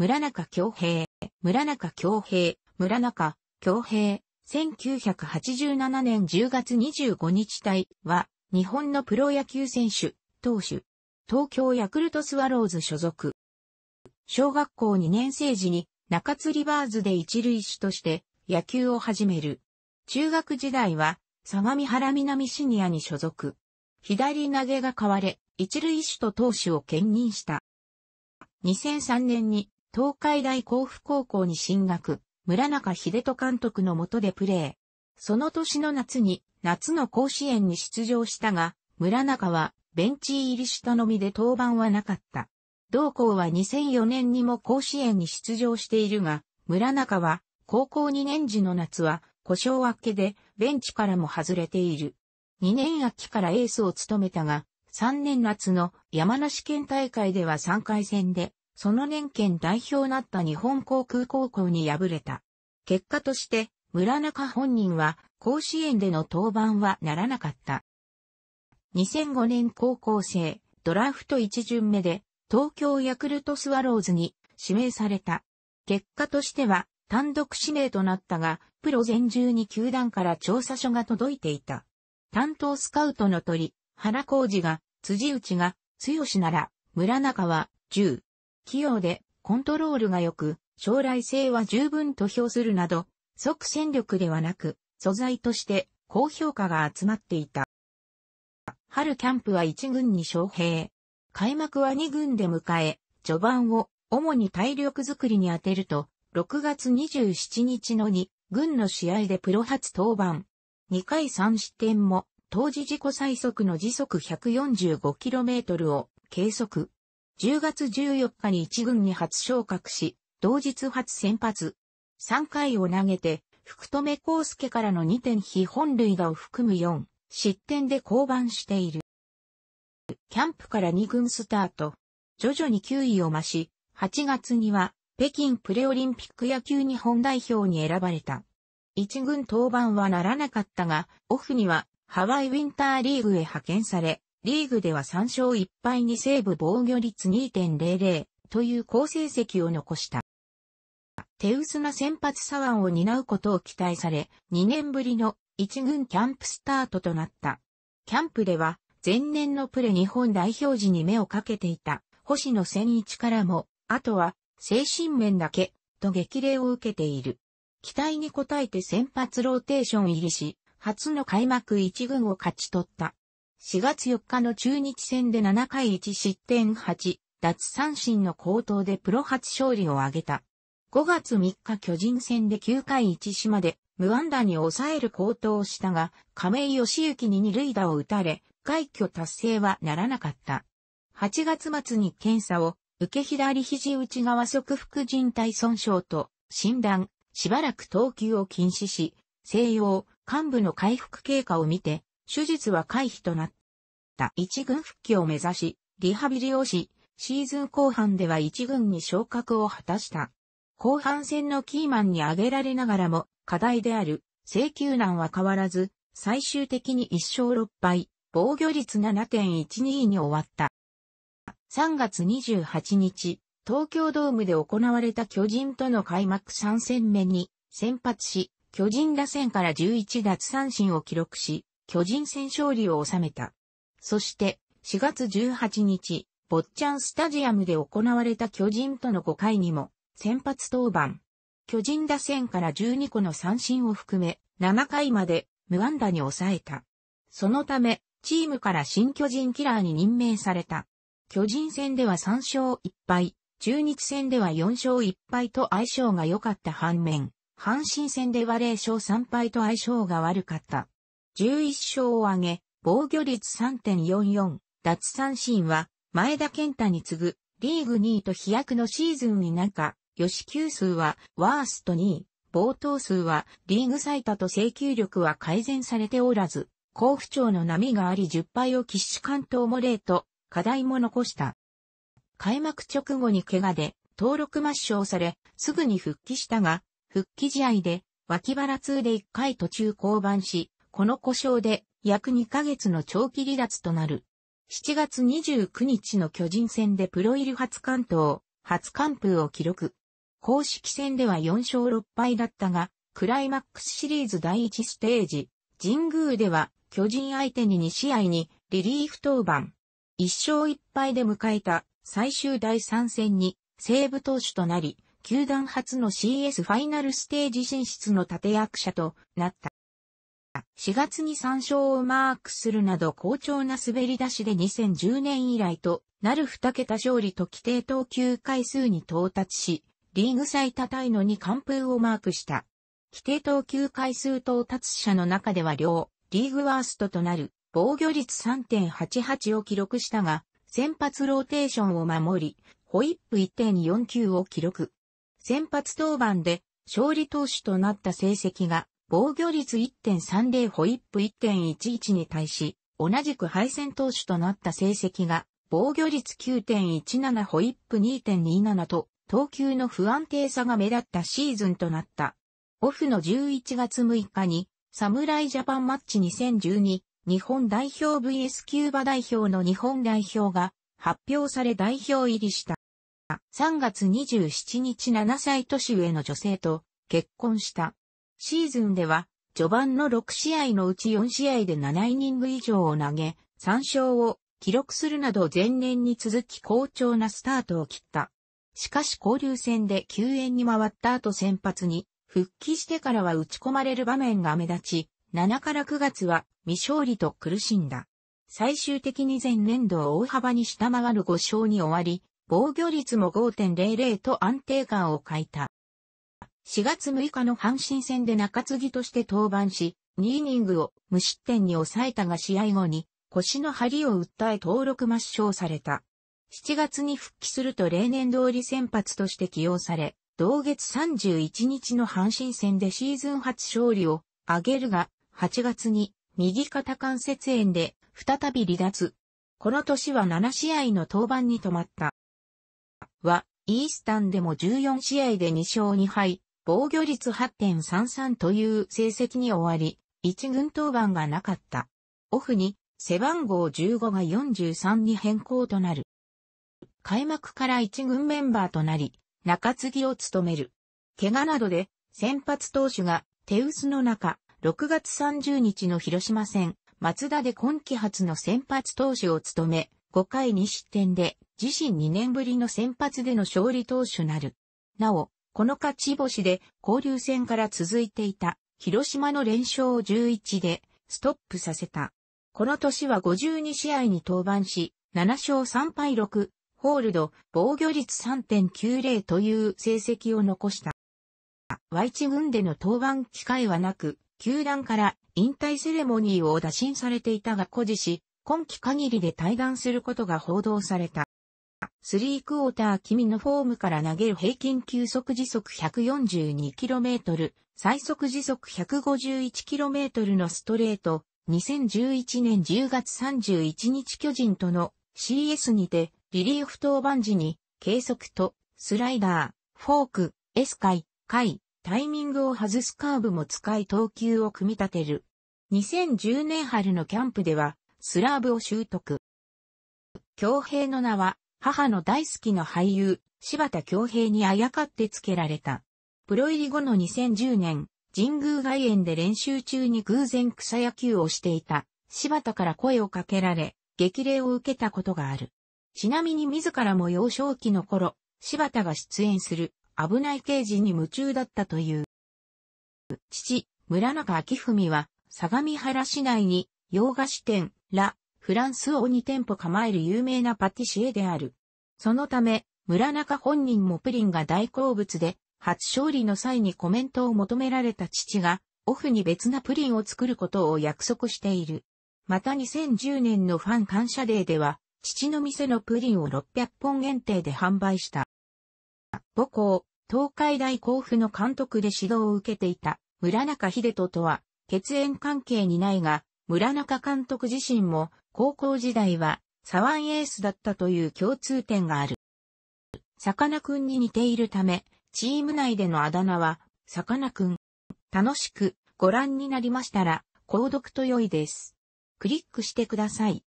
村中京平、村中京平、村中京平、1987年10月25日隊は、日本のプロ野球選手、投手、東京ヤクルトスワローズ所属。小学校2年生時に中津リバーズで一塁手として野球を始める。中学時代は相模原南シニアに所属。左投げが変われ、一塁手と投手を兼任した。2003年に東海大甲府高校に進学、村中秀人監督の下でプレー。その年の夏に夏の甲子園に出場したが、村中はベンチ入りしたのみで登板はなかった。同校は2004年にも甲子園に出場しているが、村中は高校2年時の夏は故障明けでベンチからも外れている。2年秋からエースを務めたが、3年夏の山梨県大会では3回戦でその年県代表なった日本航空高校に敗れた。結果として、村中本人は甲子園での登板はならなかった。2005年高校生、ドラフト1巡目で東京ヤクルトスワローズに指名された。結果としては単独指名となったが、プロ全中に球団から調査書が届いていた。担当スカウトの鳥、原浩二が、辻内が、剛なら、村中は、10、器用で、コントロールが良く、将来性は十分と評するなど、即戦力ではなく、素材として高評価が集まっていた。春キャンプは1軍に招聘。開幕は2軍で迎え、序盤を主に体力づくりに当てると、6月27日の2軍の試合でプロ初登板。2回3失点も、当時自己最速の時速 145km を計測。10月14日に1軍に初昇格し、同日初先発。3回を投げて、福留孝介からの2点非本塁打を含む4、失点で降板している。キャンプから2軍スタート。徐々に9位を増し、8月には北京プレオリンピック野球日本代表に選ばれた。1軍登板はならなかったが、オフにはハワイウィンターリーグへ派遣され、リーグでは3勝1敗にセーブ防御率2.00という好成績を残した。手薄な先発左腕を担うことを期待され、2年ぶりの1軍キャンプスタートとなった。キャンプでは、前年のプレ日本代表時に目をかけていた、星野千一からも、あとは、精神面だけ、と激励を受けている。期待に応えて先発ローテーション入りし、初の開幕1軍を勝ち取った。4月4日の中日戦で7回1失点8、奪三振の高騰でプロ初勝利を挙げた。5月3日巨人戦で9回1死まで無安打に抑える高騰をしたが、亀井義行に二塁打を打たれ、快挙達成はならなかった。8月末に検査を受け左肘内側側副人体損傷と診断、しばらく投球を禁止し、西洋、幹部の回復経過を見て、手術は回避となった。一軍復帰を目指し、リハビリをし、シーズン後半では一軍に昇格を果たした。後半戦のキーマンに挙げられながらも、課題である、請求難は変わらず、最終的に1勝6敗、防御率7.12に終わった。3月28日、東京ドームで行われた巨人との開幕3戦目に先発し、巨人打線から11奪三振を記録し、巨人戦勝利を収めた。そして、4月18日、坊ちゃんスタジアムで行われた巨人との5回にも、先発登板。巨人打線から12個の三振を含め、7回まで無安打に抑えた。そのため、チームから新巨人キラーに任命された。巨人戦では3勝1敗、中日戦では4勝1敗と相性が良かった反面、阪神戦では0勝3敗と相性が悪かった。11勝を挙げ、防御率3.44、奪三振は、前田健太に次ぐ、リーグ2位と飛躍のシーズンに中、吉球数はワースト2位、冒頭数はリーグ最多と請求力は改善されておらず、甲府町の波があり10敗を喫し関東も0と、課題も残した。開幕直後に怪我で、登録抹消され、すぐに復帰したが、復帰試合で、脇腹痛で1回途中降板し、この故障で約2ヶ月の長期離脱となる。7月29日の巨人戦でプロ入り初関東、初完封を記録。公式戦では4勝6敗だったが、クライマックスシリーズ第1ステージ、神宮では巨人相手に2試合にリリーフ登板。1勝1敗で迎えた最終第3戦に西武投手となり、球団初の CS ファイナルステージ進出の盾役者となった。が4月に3勝をマークするなど好調な滑り出しで2010年以来となる2桁勝利と規定投球回数に到達し、リーグ最多タイの2完封をマークした。規定投球回数到達者の中では両、リーグワーストとなる防御率3.88を記録したが、先発ローテーションを守り、ホイップ1.49を記録。先発登板で勝利投手となった成績が防御率1.30ホイップ1.11に対し、同じく敗戦投手となった成績が、防御率9.17ホイップ2.27と、投球の不安定さが目立ったシーズンとなった。オフの11月6日に、侍ジャパンマッチ2012、日本代表 VS キューバ代表の日本代表が発表され代表入りした。3月27日7歳年上の女性と結婚した。シーズンでは、序盤の6試合のうち4試合で7イニング以上を投げ、3勝を記録するなど前年に続き好調なスタートを切った。しかし交流戦で救援に回った後先発に、復帰してからは打ち込まれる場面が目立ち、7から9月は未勝利と苦しんだ。最終的に前年度を大幅に下回る5勝に終わり、防御率も5.00と安定感を欠いた。4月6日の阪神戦で中継ぎとして登板し、2イニングを無失点に抑えたが試合後に腰の張りを訴え登録抹消された。7月に復帰すると例年通り先発として起用され、同月31日の阪神戦でシーズン初勝利を挙げるが、8月に右肩関節炎で再び離脱。この年は7試合の登板に止まった。は、イースタンでも14試合で2勝2敗、防御率8.33という成績に終わり、一軍登板がなかった。オフに背番号15が43に変更となる。開幕から一軍メンバーとなり、中継ぎを務める。怪我などで先発投手が手薄の中、6月30日の広島戦、松田で今季初の先発投手を務め、5回2失点で自身2年ぶりの先発での勝利投手なる。なお、この勝ち星で交流戦から続いていた広島の連勝を11でストップさせた。この年は52試合に登板し、7勝3敗6、ホールド、防御率3.90という成績を残した。Y チ軍での登板機会はなく、球団から引退セレモニーを打診されていたが誇示し、今季限りで退団することが報道された。スリークォーター君のフォームから投げる平均球速時速 142km、最速時速 151km のストレート、2011年10月31日巨人との CS にてリリーフ登板時に計測とスライダー、フォーク、S 回、回、タイミングを外すカーブも使い投球を組み立てる。2010年春のキャンプではスラーブを習得。強兵の名は母の大好きな俳優、柴田恭平にあやかってつけられた。プロ入り後の2010年、神宮外苑で練習中に偶然草野球をしていた、柴田から声をかけられ、激励を受けたことがある。ちなみに自らも幼少期の頃、柴田が出演する危ない刑事に夢中だったという。父、村中明文は、相模原市内に洋菓子店、ラ・フランスを2店舗構える有名なパティシエである。そのため、村中本人もプリンが大好物で、初勝利の際にコメントを求められた父が、オフに別なプリンを作ることを約束している。また2010年のファン感謝デーでは、父の店のプリンを600本限定で販売した。母校、東海大甲府の監督で指導を受けていた村中秀人とは、血縁関係にないが、村中監督自身も高校時代はサワンエースだったという共通点がある。さかなクンに似ているため、チーム内でのあだ名は、さかなクン。楽しくご覧になりましたら、購読と良いです。クリックしてください。